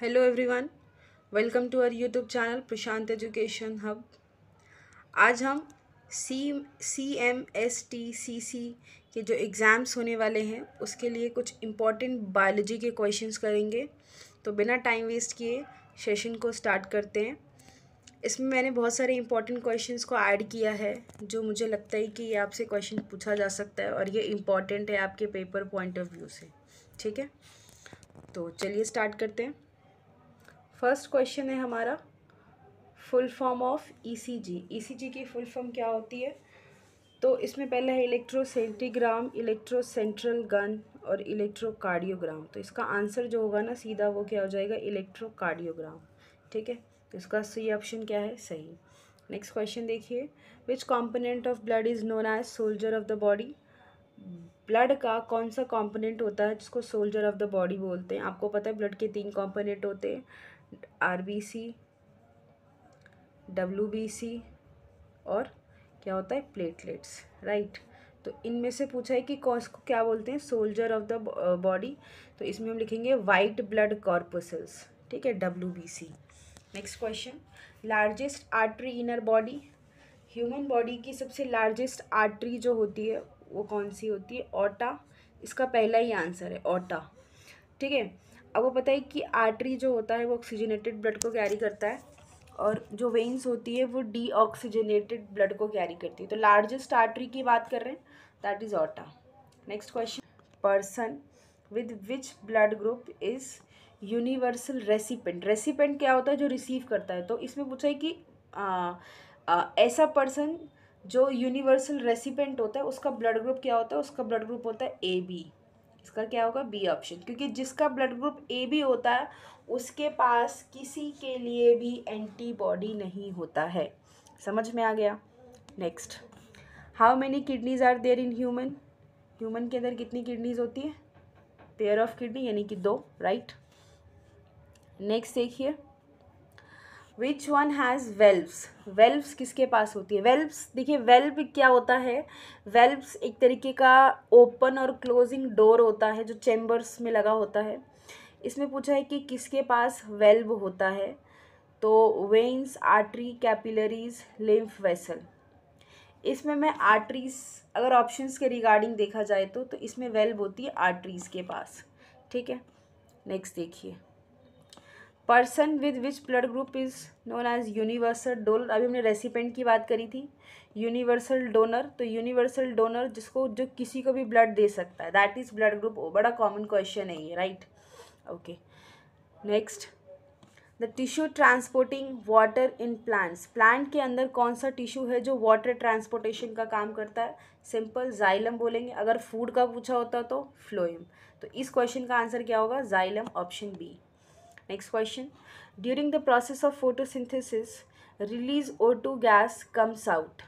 Hello everyone welcome to our YouTube channel Prashant education hub आज हम C C M S T C C के जो exams होने वाले हैं उसके लिए कुछ इम्पॉर्टेंट बायोलॉजी के क्वेश्चंस करेंगे तो बिना टाइम वेस्ट किए सेशन को स्टार्ट करते हैं इसमें मैंने बहुत सारे इंपॉर्टेंट क्वेश्चंस को ऐड किया है जो मुझे लगता है कि ये आपसे क्वेश्चन पूछा जा सकता है और ये इम्पॉर्टेंट है आपके पेपर पॉइंट ऑफ व्यू से ठीक है तो चलिए स्टार्ट करते हैं फर्स्ट क्वेश्चन है हमारा full form of ECG e ECG e की फुल फॉर्म क्या होती है तो इसमें पहला है इलेक्ट्रो इलेक्ट्रो इलेक्ट्रोसेंट्रल गन और इलेक्ट्रोकार्डियोग्राम तो इसका आंसर जो होगा ना सीधा वो क्या हो जाएगा इलेक्ट्रोकार्डियोग्राम ठीक है तो इसका सही ऑप्शन क्या है सही नेक्स्ट क्वेश्चन देखिए which component of blood is known as soldier of the body blood का कौन सा कॉम्पोनेंट होता है जिसको सोल्जर ऑफ द बॉडी बोलते हैं आपको पता है ब्लड के तीन कॉम्पोनेंट होते हैं R B C W B C और क्या होता है प्लेटलेट्स राइट तो इनमें से पूछा है कि कौन को क्या बोलते हैं सोल्जर ऑफ द बॉडी तो इसमें हम लिखेंगे वाइट ब्लड कॉर्पसल्स ठीक है W B C next question largest artery inner body human body की सबसे लार्जेस्ट आर्टरी जो होती है वो कौन सी होती है ओटा इसका पहला ही आंसर है ओटा ठीक है अब वो पता है कि आर्टरी जो होता है वो ऑक्सीजनेटेड ब्लड को कैरी करता है और जो वेन्स होती है वो डीऑक्सीजनेटेड ब्लड को कैरी करती है तो लार्जेस्ट आर्टरी की बात कर रहे हैं that is aorta next question person with which blood group is universal recipient recipient क्या होता है जो रिसीव करता है तो इसमें पूछा है कि आ, आ, ऐसा पर्सन जो यूनिवर्सल रेसिपेंट होता है उसका ब्लड ग्रुप क्या होता है उसका ब्लड ग्रुप होता है ए बी इसका क्या होगा बी ऑप्शन क्योंकि जिसका ब्लड ग्रुप ए भी होता है उसके पास किसी के लिए भी एंटीबॉडी नहीं होता है समझ में आ गया next how many kidneys are there in human human के अंदर कितनी किडनीज होती है पेयर ऑफ किडनी यानी कि दो राइट नेक्स्ट देखिए which one has valves valves किसके पास होती है वेल्व्स देखिए वेल्व क्या होता है वेल्व्स एक तरीके का ओपन और क्लोजिंग डोर होता है जो चैम्बर्स में लगा होता है इसमें पूछा है कि किसके पास वेल्व होता है तो veins artery capillaries lymph vessel इसमें मैं आर्टरीज अगर ऑप्शंस के रिगार्डिंग देखा जाए तो तो इसमें वेल्व होती है आर्टरीज के पास ठीक है नेक्स्ट देखिए person with which blood group is known as universal donor अभी हमने रेसिपेंट की बात करी थी यूनिवर्सल डोनर तो यूनिवर्सल डोनर जिसको जो किसी को भी ब्लड दे सकता है that is blood group O बड़ा कॉमन क्वेश्चन है ये right okay next the tissue transporting water in plants plant के अंदर कौन सा टिश्यू है जो वाटर ट्रांसपोर्टेशन का काम करता है सिंपल जाइलम बोलेंगे अगर फूड का पूछा होता तो फ्लोइम तो इस क्वेश्चन का आंसर क्या होगा xylem option B Next question. During the process of photosynthesis, release O2 gas comes out.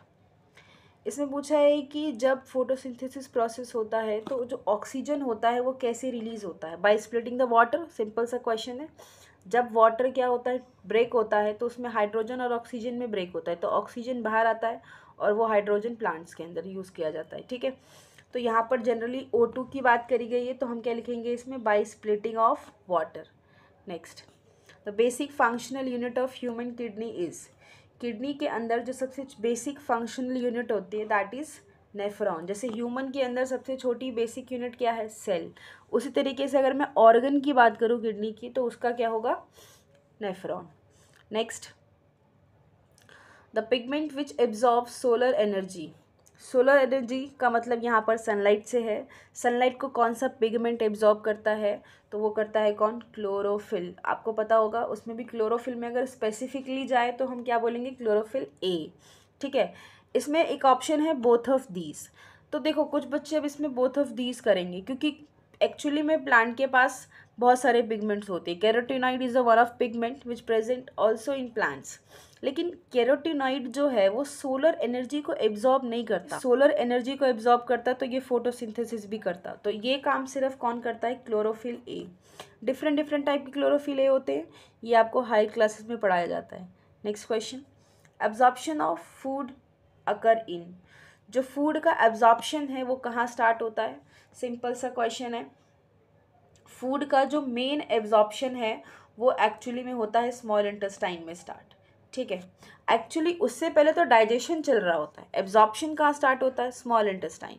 इसमें पूछा है कि जब फोटोसिंथेसिस प्रोसेस होता है तो जो ऑक्सीजन होता है वो कैसे रिलीज़ होता है by splitting the water simple सा क्वेश्चन है जब वाटर क्या होता है ब्रेक होता है तो उसमें हाइड्रोजन और ऑक्सीजन में ब्रेक होता है तो ऑक्सीजन बाहर आता है और वो हाइड्रोजन प्लांट्स के अंदर यूज़ किया जाता है ठीक है तो यहाँ पर जनरली ओ की बात करी गई है तो हम क्या लिखेंगे इसमें by splitting of water next the basic functional unit of human kidney is kidney के अंदर जो सबसे बेसिक फंक्शनल यूनिट होती है दैट इज़ नेफ्रॉन जैसे ह्यूमन के अंदर सबसे छोटी बेसिक यूनिट क्या है सेल उसी तरीके से अगर मैं ऑर्गन की बात करूँ किडनी की तो उसका क्या होगा nephron next the pigment which absorb solar energy solar energy का मतलब यहाँ पर सनलाइट से है सनलाइट को कौन सा पिगमेंट एब्जॉर्ब करता है तो वो करता है कौन क्लोरोफिल आपको पता होगा उसमें भी क्लोरोफिल में अगर स्पेसिफिकली जाए तो हम क्या बोलेंगे क्लोरोफिल ए ठीक है इसमें एक ऑप्शन है बोथ ऑफ दीज तो देखो कुछ बच्चे अब इसमें बोथ ऑफ दीज करेंगे क्योंकि एक्चुअली में प्लांट के पास बहुत सारे पिगमेंट्स होते हैं carotenoid is a one of pigment which present also in plants लेकिन कैरोटीनॉइड जो है वो सोलर एनर्जी को एब्जॉर्ब नहीं करता सोलर एनर्जी को एब्जॉर्ब करता तो ये फोटोसिंथेसिस भी करता तो ये काम सिर्फ कौन करता है chlorophyll A different different type के क्लोरोफिल ए होते हैं ये आपको हायर क्लासेस में पढ़ाया जाता है next question absorption of food occur in जो फूड का एब्जॉर्प्शन है वो कहाँ स्टार्ट होता है सिंपल सा क्वेश्चन है फूड का जो मेन एब्जॉर्प्शन है वो एक्चुअली में होता है स्मॉल इंटेस्टाइन में स्टार्ट ठीक है एक्चुअली उससे पहले तो डाइजेशन चल रहा होता है एब्जॉर्प्शन कहाँ स्टार्ट होता है small intestine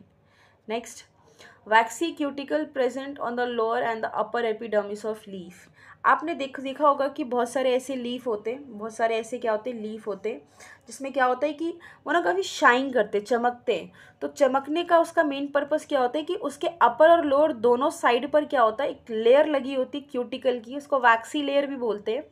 next waxy cuticle present on the lower end the upper epidermis of leaf आपने देख देखा होगा कि बहुत सारे ऐसे लीफ होते हैं बहुत सारे ऐसे क्या होते हैं लीफ होते जिसमें क्या होता है कि वो ना काफ़ी शाइन करते चमकते तो चमकने का उसका मेन पर्पस क्या होता है कि उसके अपर और लोअर दोनों साइड पर क्या होता है एक लेयर लगी होती क्यूटिकल की उसको वैक्सी लेयर भी बोलते हैं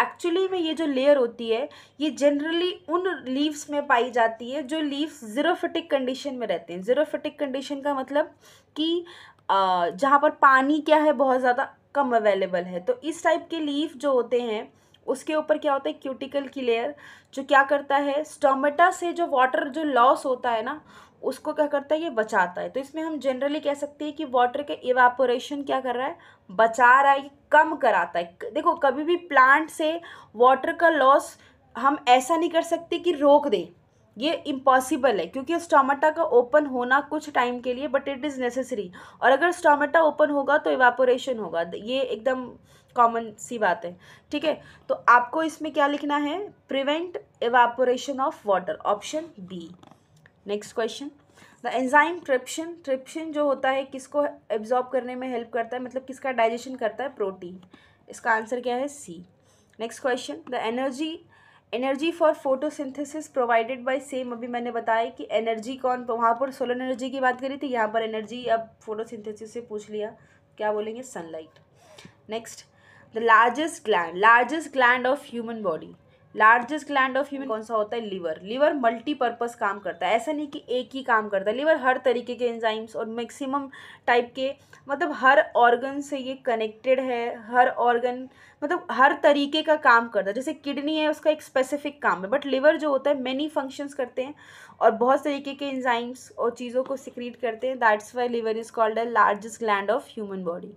एक्चुअली में ये जो लेयर होती है ये जनरली उन लीव्स में पाई जाती है जो लीव्स ज़ीरोफिटिक कंडीशन में रहते हैं ज़ीरोफिटिक कंडीशन का मतलब कि जहाँ पर पानी क्या है बहुत ज़्यादा कम अवेलेबल है तो इस टाइप के लीव जो होते हैं उसके ऊपर क्या होता है क्यूटिकल की लेयर जो क्या करता है स्टोमेटा से जो वाटर जो लॉस होता है ना उसको क्या करता है ये बचाता है तो इसमें हम जनरली कह सकते हैं कि वाटर के इवेपोरेशन क्या कर रहा है बचा रहा है कम कराता है देखो कभी भी प्लांट से वाटर का लॉस हम ऐसा नहीं कर सकते कि रोक दें ये इम्पॉसिबल है क्योंकि स्टोमेटा का ओपन होना कुछ टाइम के लिए बट इट इज़ नेसेसरी और अगर स्टोमेटा ओपन होगा तो इवेपोरेशन होगा ये एकदम कॉमन सी बात है ठीक है तो आपको इसमें क्या लिखना है prevent evaporation of water option B next question the enzyme trypsin trypsin जो होता है किसको एब्जॉर्ब करने में हेल्प करता है मतलब किसका डाइजेशन करता है प्रोटीन इसका आंसर क्या है C next question the energy energy for photosynthesis provided by same अभी मैंने बताया कि एनर्जी कौन वहाँ पर सोलर एनर्जी की बात करी थी यहाँ पर एनर्जी अब फोटोसिंथेसिस से पूछ लिया क्या बोलेंगे sunlight next the largest gland largest gland of human body largest gland of human कौन सा होता है लीवर लीवर मल्टीपर्पज़ काम करता है ऐसा नहीं कि एक ही काम करता है लीवर हर तरीके के एंजाइम्स और मैक्सिमम टाइप के मतलब हर ऑर्गन से ये कनेक्टेड है हर ऑर्गन मतलब हर तरीके का काम करता है जैसे किडनी है उसका एक स्पेसिफिक काम है बट लीवर जो होता है मैनी फंक्शंस करते हैं और बहुत तरीके के एंजाइम्स और चीज़ों को सिक्रीट करते हैं that's why liver is called a largest gland of human body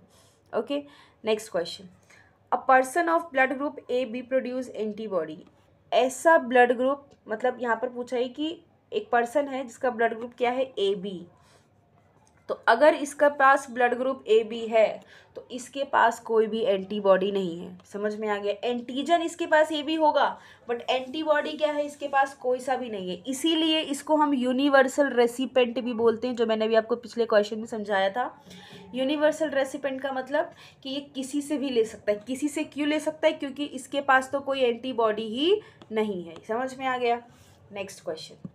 okay next question a person of blood group A B produce antibody ऐसा ब्लड ग्रुप मतलब यहाँ पर पूछा है कि एक पर्सन है जिसका ब्लड ग्रुप क्या है ए बी तो अगर इसका पास ब्लड ग्रुप ए बी है तो इसके पास कोई भी एंटीबॉडी नहीं है समझ में आ गया एंटीजन इसके पास ए भी होगा बट एंटीबॉडी क्या है इसके पास कोई सा भी नहीं है इसीलिए इसको हम यूनिवर्सल रेसिपेंट भी बोलते हैं जो मैंने अभी आपको पिछले क्वेश्चन में समझाया था यूनिवर्सल रेसिपेंट का मतलब कि ये किसी से भी ले सकता है किसी से क्यों ले सकता है क्योंकि इसके पास तो कोई एंटीबॉडी ही नहीं है समझ में आ गया next question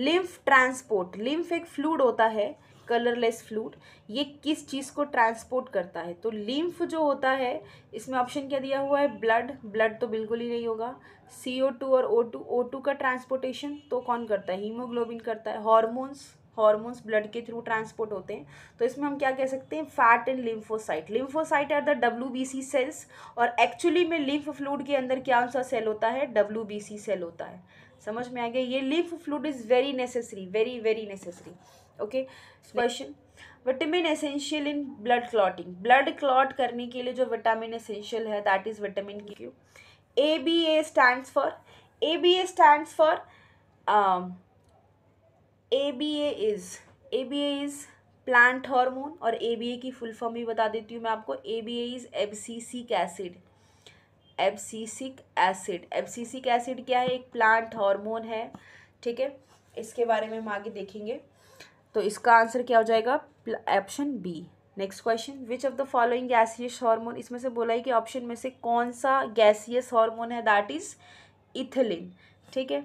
lymph transport lymph एक फ्लूड होता है कलरलेस फ्लूड ये किस चीज़ को ट्रांसपोर्ट करता है तो लिम्फ जो होता है इसमें ऑप्शन क्या दिया हुआ है ब्लड ब्लड तो बिल्कुल ही नहीं होगा सी ओ टू और ओ टू ओ टू का ट्रांसपोर्टेशन तो कौन करता है हीमोग्लोबिन करता है हॉर्मोन्स हॉर्मोन्स ब्लड के थ्रू ट्रांसपोर्ट होते हैं तो इसमें हम क्या कह सकते हैं fat and lymphocyte lymphocyte are the W B C cells और एक्चुअली में लिम्फ फ्लूड के अंदर क्या सा सेल होता है डब्ल्यू बी सी सेल होता है समझ में आ गया ये lymph fluid is very necessary very very necessary okay question vitamin essential in blood clotting blood clot करने के लिए जो विटामिन एसेंशियल है that is vitamin Q A B A stand for A B A stand for A B A is A B A is plant hormone और A B ए की full form भी बता देती हूँ मैं आपको A B A is abscisic acid abscisic acid abscisic acid क्या है एक प्लांट हार्मोन है ठीक है इसके बारे में हम आगे देखेंगे तो इसका आंसर क्या हो जाएगा option B next question which of the following gaseous hormone इसमें से बोला है कि ऑप्शन में से कौन सा गैसियस हार्मोन है दैट इज इथिलिन ठीक है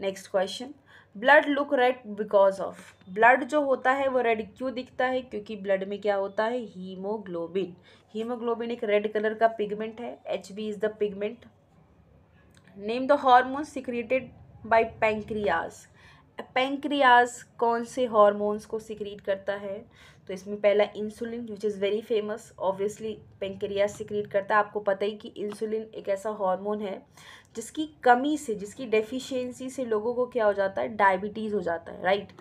next question blood look red because of blood जो होता है वो रेड क्यों दिखता है क्योंकि ब्लड में क्या होता है हीमोग्लोबिन हीमोग्लोबिन एक रेड कलर का पिगमेंट है H B is the pigment name the hormone secreted by pancreas pancreas कौन से हॉर्मोन्स को सिक्रीट करता है तो इसमें पहला insulin which is very famous obviously pancreas secrete करता है आपको पता ही कि इंसुलिन एक ऐसा हार्मोन है जिसकी कमी से जिसकी डेफिशिएंसी से लोगों को क्या हो जाता है डायबिटीज़ हो जाता है राइट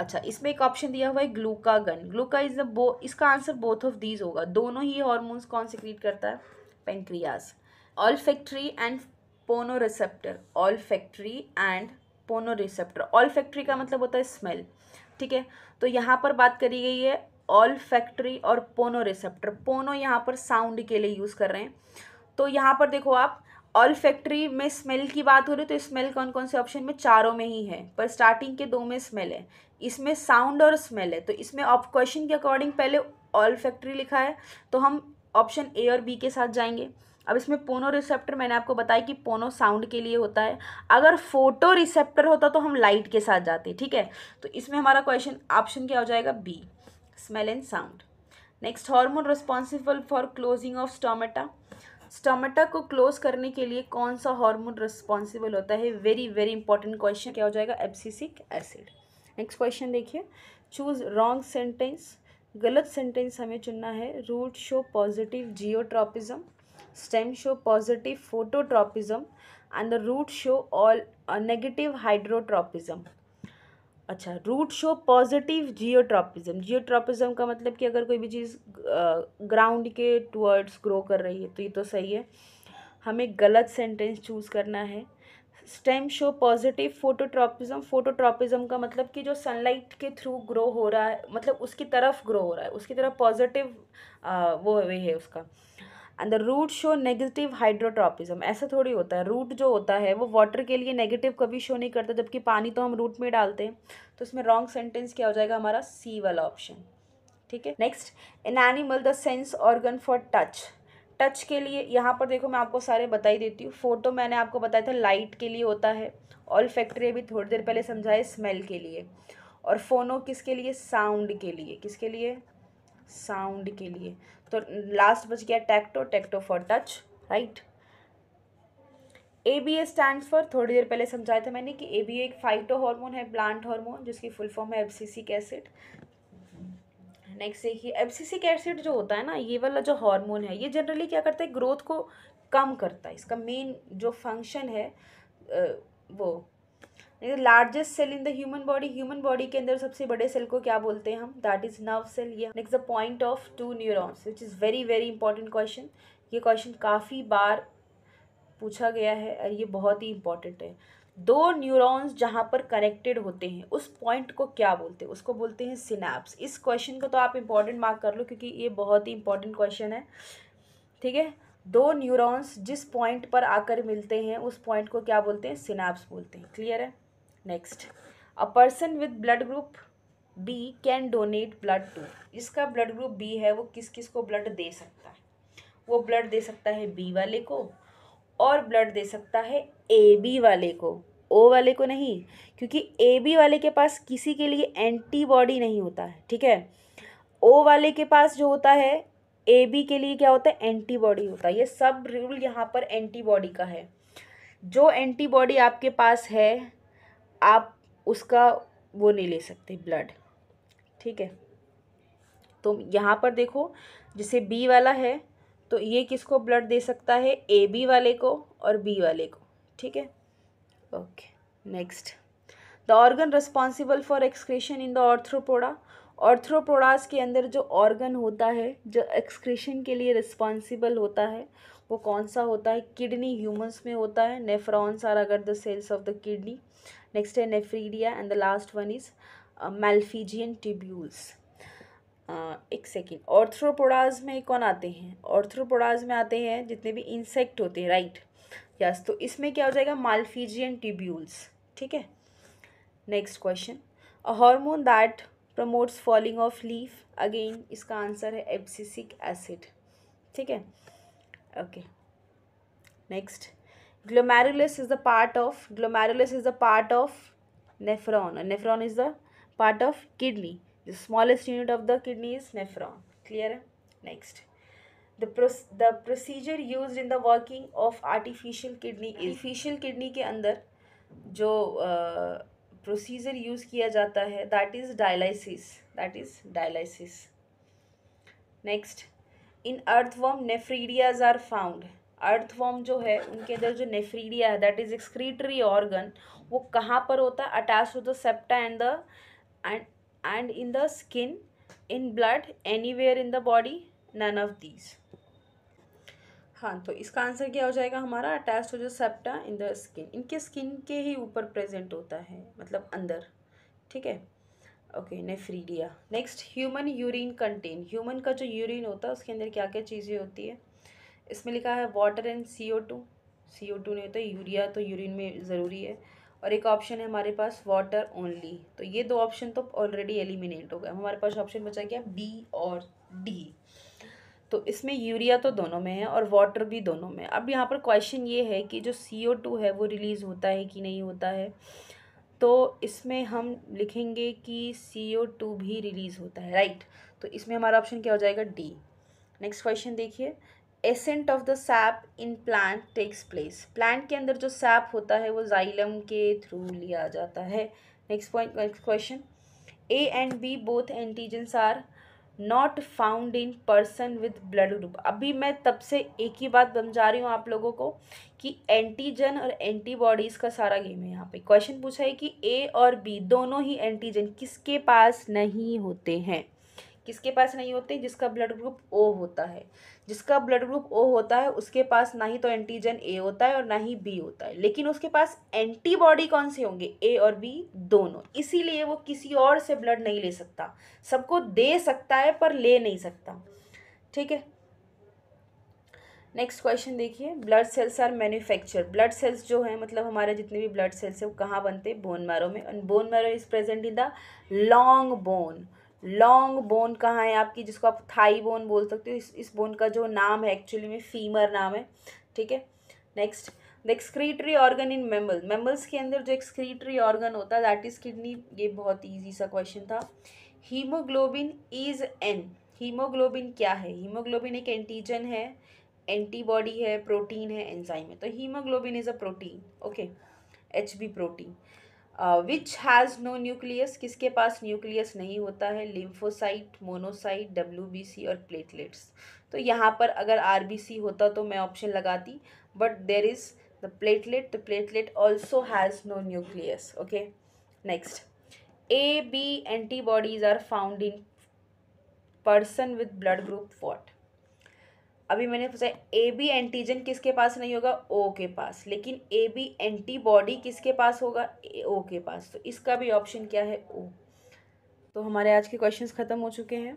अच्छा इसमें एक ऑप्शन दिया हुआ है ग्लूकागन ग्लूका इज द बो इसका आंसर बोथ ऑफ दीज होगा दोनों ही हॉर्मोन्स कौन सिक्रीट करता है pancreas olfactory and phonoreceptor olfactory and phono receptor olfactory का मतलब होता है स्मेल ठीक है तो यहाँ पर बात करी गई है ऑल फैक्ट्री और पोनो रिसेप्टर पोनो यहाँ पर साउंड के लिए यूज़ कर रहे हैं तो यहाँ पर देखो आप ऑल फैक्ट्री में स्मेल की बात हो रही है तो स्मेल कौन कौन से ऑप्शन में चारों में ही है पर स्टार्टिंग के दो में स्मेल है इसमें साउंड और स्मेल है तो इसमें ऑफ क्वेश्चन के अकॉर्डिंग पहले ऑल फैक्ट्री लिखा है तो हम ऑप्शन ए और बी के साथ जाएंगे अब इसमें पोनो रिसेप्टर मैंने आपको बताया कि पोनो साउंड के लिए होता है अगर फोटो रिसेप्टर होता तो हम लाइट के साथ जाते ठीक है तो इसमें हमारा क्वेश्चन ऑप्शन क्या हो जाएगा B smell and sound next hormone responsible for closing of stomata stomata को क्लोज करने के लिए कौन सा हार्मोन रिस्पॉन्सिबल होता है वेरी वेरी इंपॉर्टेंट क्वेश्चन क्या हो जाएगा एब्सिसिक एसिड नेक्स्ट क्वेश्चन देखिए चूज रॉन्ग सेंटेंस गलत सेंटेंस हमें चुनना है root show positive geotropism stem show positive phototropism and the root show all uh, negative hydrotropism अच्छा root show positive geotropism geotropism का मतलब कि अगर कोई भी चीज़ ग्राउंड uh, के टूअर्ड्स ग्रो कर रही है तो ये तो सही है हमें गलत सेंटेंस चूज़ करना है stem show positive phototropism phototropism का मतलब कि जो सनलाइट के थ्रू ग्रो हो रहा है मतलब उसकी तरफ ग्रो हो रहा है उसकी तरफ पॉजिटिव uh, वो वे है उसका and the root show negative hydrotropism ऐसा थोड़ी होता है रूट जो होता है वो वाटर के लिए नेगेटिव कभी शो नहीं करता जबकि पानी तो हम रूट में डालते हैं तो इसमें रॉन्ग सेंटेंस क्या हो जाएगा हमारा सी वाला ऑप्शन ठीक है next in animal the sense organ for touch touch के लिए यहाँ पर देखो मैं आपको सारे बताई देती हूँ फोटो मैंने आपको बताया था लाइट के लिए होता है ऑल फैक्ट्री भी थोड़ी देर पहले समझाए स्मेल के लिए और फोनो किसके लिए साउंड के लिए किसके लिए साउंड के लिए तो लास्ट बच गया tacto tacto for touch right A B A stand for थोड़ी देर पहले समझाया था मैंने कि ए बी ए एक फाइटो हार्मोन है प्लांट हार्मोन जिसकी फुल फॉर्म है एब्सिसिक एसिड नेक्स्ट देखिए एब्सिसिक एसिड जो होता है ना ये वाला जो हार्मोन है ये जनरली क्या करता है ग्रोथ को कम करता है इसका मेन जो फंक्शन है वो largest cell in the human body human body के अंदर सबसे बड़े सेल को क्या बोलते हैं हम दैट इज नर्व सेल ये next the point of two neurons which is very very important question ये क्वेश्चन काफ़ी बार पूछा गया है और ये बहुत ही इंपॉर्टेंट है दो न्यूरॉन्स जहाँ पर कनेक्टेड होते हैं उस पॉइंट को क्या बोलते हैं उसको बोलते हैं सिनेप्स इस क्वेश्चन को तो आप इम्पॉर्टेंट मार्क कर लो क्योंकि ये बहुत ही इंपॉर्टेंट क्वेश्चन है ठीक है दो न्यूरॉन्स जिस पॉइंट पर आकर मिलते हैं उस पॉइंट को क्या बोलते हैं सिनेप्स बोलते हैं क्लियर है next a person with blood group B can donate blood to इसका ब्लड ग्रुप बी है वो किस किस को ब्लड दे सकता है वो ब्लड दे सकता है बी वाले को और ब्लड दे सकता है ए बी वाले को ओ वाले को नहीं क्योंकि ए बी वाले के पास किसी के लिए एंटीबॉडी नहीं होता है ठीक है ओ वाले के पास जो होता है ए बी के लिए क्या होता है एंटीबॉडी होता है ये सब रूल यहाँ पर एंटीबॉडी का है जो एंटीबॉडी आपके पास है आप उसका वो नहीं ले सकते ब्लड ठीक है तो यहाँ पर देखो जैसे बी वाला है तो ये किसको ब्लड दे सकता है ए बी वाले को और बी वाले को ठीक है okay next the organ responsible for excretion in the arthropoda arthropodas के अंदर जो ऑर्गन होता है जो एक्सक्रेशन के लिए रिस्पॉन्सिबल होता है वो कौन सा होता है किडनी ह्यूमंस में होता है नेफ्रॉन्स आर अगर the cells of the kidney next है nephridia and the last one is Malpighian tubules एक सेकेंड ऑर्थ्रोपोडाज में कौन आते हैं ऑर्थ्रोपोडाज में आते हैं जितने भी इंसेक्ट होते हैं राइट यस तो इसमें क्या हो जाएगा मालफीजियन ट्यूब्यूल्स ठीक है next question a hormone that promotes falling of leaf again इसका आंसर है एब्सिसिक एसिड ठीक है okay next glomerulus is the part of glomerulus is the part of nephron nephron is the part of kidney the smallest unit of the kidney is nephron clear next the proce the procedure used in the working of artificial kidney is artificial kidney ke andar jo procedure uh, use किया जाता है that is dialysis that is dialysis next in earthworm nephridia are found earthworm जो है उनके अंदर जो nephridia है that is excretory organ वो कहाँ पर होता है attach to the septa and the end and in the skin in blood anywhere in the body none of these हाँ तो इसका आंसर क्या हो जाएगा हमारा attach to the septa in the skin इनके स्किन के ही ऊपर प्रेजेंट होता है मतलब अंदर ठीक है okay nephridia next human urine contain human का जो यूरिन होता है उसके अंदर क्या क्या चीज़ें होती है इसमें लिखा है water and C O two C O two नहीं होता यूरिया तो यूरिन में ज़रूरी है और एक ऑप्शन है हमारे पास वाटर ओनली तो ये दो ऑप्शन तो ऑलरेडी एलिमिनेट हो गए हमारे पास ऑप्शन बचा गया बी और डी तो इसमें यूरिया तो दोनों में है और वाटर भी दोनों में अब यहाँ पर क्वेश्चन ये है कि जो सी ओ टू है वो रिलीज़ होता है कि नहीं होता है तो इसमें हम लिखेंगे कि सी ओ टू भी रिलीज़ होता है राइट तो इसमें हमारा ऑप्शन क्या हो जाएगा डी नेक्स्ट क्वेश्चन देखिए ascent of the sap in plant takes place plant के अंदर जो सैप होता है वो जाइलम के थ्रू लिया जाता है next point next question A and B both antigens are not found in person with blood group अभी मैं तब से एक ही बात समझा रही हूँ आप लोगों को कि एंटीजन और एंटीबॉडीज़ का सारा गेम है यहाँ पे क्वेश्चन पूछा है कि ए और बी दोनों ही एंटीजन किसके पास नहीं होते हैं किसके पास नहीं होते जिसका ब्लड ग्रुप ओ होता है जिसका ब्लड ग्रुप ओ होता है उसके पास ना ही तो एंटीजन ए होता है और ना ही बी होता है लेकिन उसके पास एंटीबॉडी कौन से होंगे ए और बी दोनों इसीलिए वो किसी और से ब्लड नहीं ले सकता सबको दे सकता है पर ले नहीं सकता ठीक है नेक्स्ट क्वेश्चन देखिए blood cells are manufacture blood cells जो है मतलब हमारे जितने भी ब्लड सेल्स हैं वो कहाँ बनते हैं बोन मैरो में and bone marrow is present in the long bone long bone कहाँ है आपकी जिसको आप थाई बोन बोल सकते हो इस इस बोन का जो नाम है एक्चुअली में फीमर नाम है ठीक है next the excretory organ in mammals mammals के अंदर जो एक्सक्रीटरी ऑर्गन होता है दैट इज़ किडनी ये बहुत ईजी सा क्वेश्चन था हीमोग्लोबिन इज एन हीमोग्लोबिन क्या है हीमोग्लोबिन एक एंटीजन है एंटीबॉडी है प्रोटीन है एंजाइम है तो haemoglobin is a protein okay H B protein which has no nucleus किसके पास न्यूक्लियस नहीं होता है लिम्फोसाइट मोनोसाइट डब्ल्यू और प्लेटलेट्स तो यहाँ पर अगर आर होता तो मैं ऑप्शन लगाती but there is the platelet the platelet also has no nucleus okay next A B antibodies are found in person with blood group what अभी मैंने पूछा ए बी एंटीजन किसके पास नहीं होगा ओ के पास लेकिन ए बी एंटीबॉडी किसके पास होगा ए ओ के पास तो इसका भी ऑप्शन क्या है ओ तो हमारे आज के क्वेश्चंस ख़त्म हो चुके हैं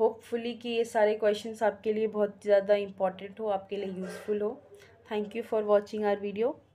होपफुली कि ये सारे क्वेश्चंस आपके लिए बहुत ज़्यादा इंपॉर्टेंट हो आपके लिए यूज़फुल हो thank you for watching our video